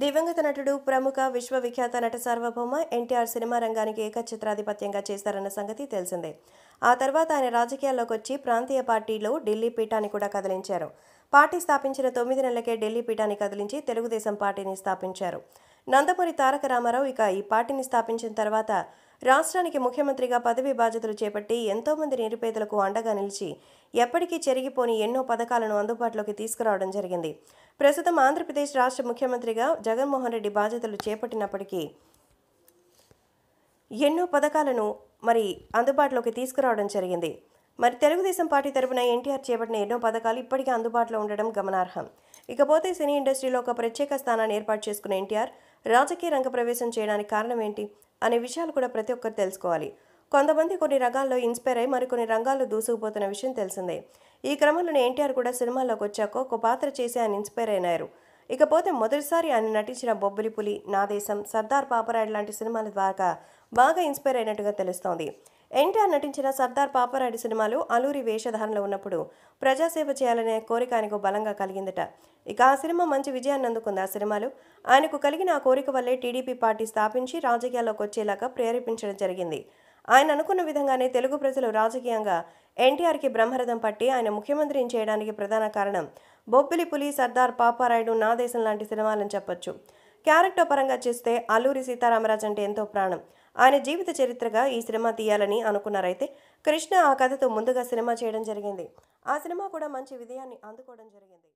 దివంగత నటుడు ప్రముఖ విశ్వవిఖ్యాత నట సార్వభౌమ ఎన్టీఆర్ సినిమా రంగానికి చిత్రాధిపత్యంగా చేశారన్న సంగతి తెలిసిందే ఆ తర్వాత ఆయన రాజకీయాల్లోకి వచ్చి ప్రాంతీయ పార్టీలో ఢిల్లీ పీఠాన్ని కూడా కదిలించారు పార్టీ స్థాపించిన తొమ్మిది నెలలకే ఢిల్లీ పీఠాన్ని కదిలించి తెలుగుదేశం పార్టీని స్థాపించారు నందమూరి తారక రామారావు ఇక ఈ పార్టీని స్థాపించిన తర్వాత రాష్ట్రానికి ముఖ్యమంత్రిగా పదవి బాధ్యతలు చేపట్టి ఎంతోమంది నిరుపేదలకు అండగా నిలిచి ఎప్పటికీ చెరిగిపోని ఎన్నో పథకాలను అందుబాటులోకి తీసుకురావడం జరిగింది ప్రస్తుతం ఆంధ్రప్రదేశ్ రాష్ట్ర ముఖ్యమంత్రిగా జగన్మోహన్ రెడ్డి బాధ్యతలు చేపట్టినప్పటికీ ఎన్నో పథకాలను మరి అందుబాటులోకి తీసుకురావడం జరిగింది మరి తెలుగుదేశం పార్టీ తరపున ఎన్టీఆర్ చేపట్టిన ఎన్నో పథకాలు ఇప్పటికీ అందుబాటులో ఉండడం గమనార్హం ఇకపోతే సినీ ఇండస్ట్రీలో ఒక ప్రత్యేక స్థానాన్ని ఏర్పాటు చేసుకున్న ఎన్టీఆర్ రాజకీయ రంగ ప్రవేశం చేయడానికి కారణం ఏంటి అనే విషయాలు కూడా ప్రతి ఒక్కరు తెలుసుకోవాలి కొంతమంది కొన్ని రంగాల్లో ఇన్స్పైర్ అయి మరికొన్ని రంగాల్లో దూసుకుపోతున్న విషయం తెలిసిందే ఈ క్రమంలో ఎన్టీఆర్ కూడా సినిమాల్లోకి వచ్చాక ఒక పాత్ర చేసి ఆయన ఇన్స్పైర్ అయినారు ఇకపోతే మొదటిసారి ఆయన నటించిన బొబ్బిలి పులి నాదేశం సర్దార్ పాపరాయుడు లాంటి సినిమాల ద్వారా బాగా ఇన్స్పైర్ అయినట్టుగా తెలుస్తోంది ఎన్టీఆర్ నటించిన సర్దార్ పాపరాయుడు సినిమాలు అలూరి వేషధారణలో ఉన్నప్పుడు ప్రజాసేవ చేయాలనే కోరిక ఆయనకు బలంగా కలిగిందట ఇక ఆ సినిమా మంచి విజయాన్ని అందుకుంది ఆ సినిమాలు ఆయనకు కలిగిన ఆ కోరిక వల్లే టీడీపీ పార్టీ స్థాపించి రాజకీయాల్లోకి వచ్చేలాగా ప్రేరేపించడం జరిగింది ఆయన అనుకున్న విధంగానే తెలుగు ప్రజలు రాజకీయంగా ఎన్టీఆర్కి బ్రహ్మరథం పట్టి ఆయన ముఖ్యమంత్రిని చేయడానికి ప్రధాన కారణం బొబ్బిలి పులి సర్దార్ పాపారాయుడు నా దేశం లాంటి సినిమాలని చెప్పొచ్చు క్యారెక్టర్ పరంగా చేస్తే అల్లూరి సీతారామరాజు అంటే ఎంతో ప్రాణం ఆయన జీవిత చరిత్రగా ఈ సినిమా తీయాలని అనుకున్నారైతే కృష్ణ ఆ కథతో ముందుగా సినిమా చేయడం జరిగింది ఆ సినిమా కూడా మంచి విజయాన్ని అందుకోవడం జరిగింది